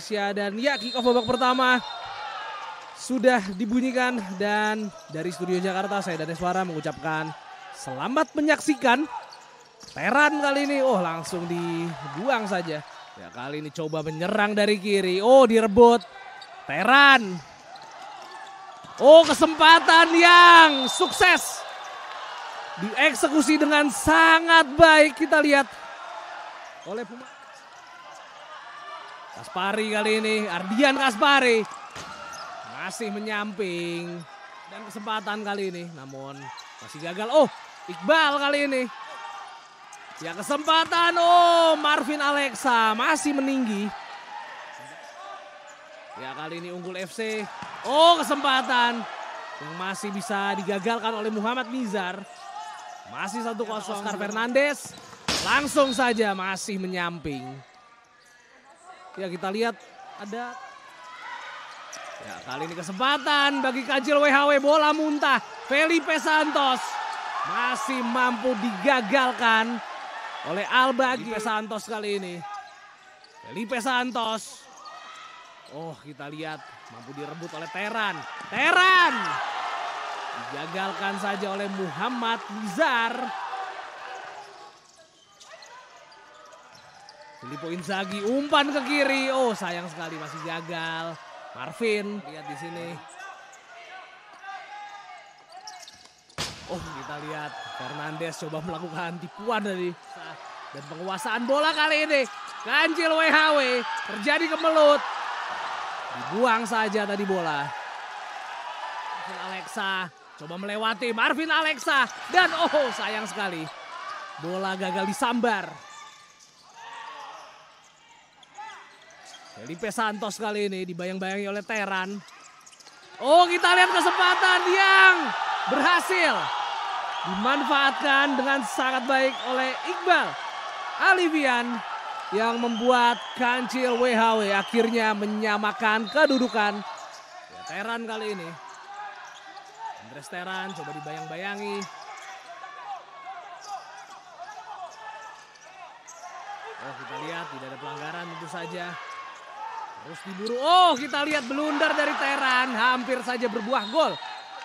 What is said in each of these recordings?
Indonesia dan ya kick off babak pertama sudah dibunyikan dan dari studio Jakarta saya dan Suara mengucapkan selamat menyaksikan Teran kali ini oh langsung dibuang saja ya kali ini coba menyerang dari kiri oh direbut Teran oh kesempatan yang sukses dieksekusi dengan sangat baik kita lihat oleh pemain. Kaspari kali ini, Ardian Kaspari. Masih menyamping. Dan kesempatan kali ini, namun masih gagal. Oh, Iqbal kali ini. Ya kesempatan, oh Marvin Alexa masih meninggi. Ya kali ini unggul FC. Oh kesempatan yang masih bisa digagalkan oleh Muhammad Nizar. Masih satu 0 Oscar Nandes. Langsung saja masih menyamping. Ya kita lihat ada Ya kali ini kesempatan bagi Kajil WHW bola muntah. Felipe Santos masih mampu digagalkan oleh Alba Felipe Santos kali ini. Felipe Santos. Oh kita lihat mampu direbut oleh Teran. Teran! Digagalkan saja oleh Muhammad Nizar. Filippo Inzaghi umpan ke kiri. Oh sayang sekali masih gagal. Marvin lihat di sini. Oh kita lihat Fernandes coba melakukan tipuan dari dan penguasaan bola kali ini. Ganjil WHW terjadi kemelut. Dibuang saja tadi bola. Marvin Alexa coba melewati Marvin Alexa dan oh sayang sekali. Bola gagal disambar. Felipe Santos kali ini dibayang-bayangi oleh Teran. Oh kita lihat kesempatan yang berhasil dimanfaatkan dengan sangat baik oleh Iqbal Alivian yang membuat Kancil WHW akhirnya menyamakan kedudukan. Ya, Teran kali ini. Andres Teran coba dibayang-bayangi. Oh kita lihat tidak ada pelanggaran tentu saja. Terus diburu. Oh, kita lihat blunder dari Teran. Hampir saja berbuah gol.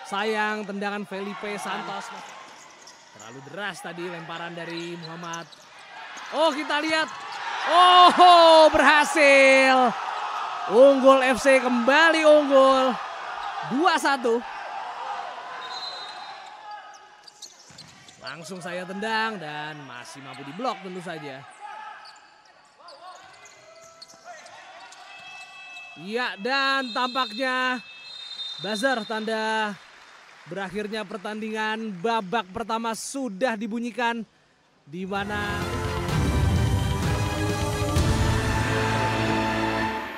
Sayang tendangan Felipe Santos. Terlalu deras tadi lemparan dari Muhammad. Oh, kita lihat. Oh, berhasil. Unggul FC kembali unggul. 2-1. Langsung saya tendang dan masih mampu diblok tentu saja. Ya, dan tampaknya buzzer tanda berakhirnya pertandingan babak pertama sudah dibunyikan di mana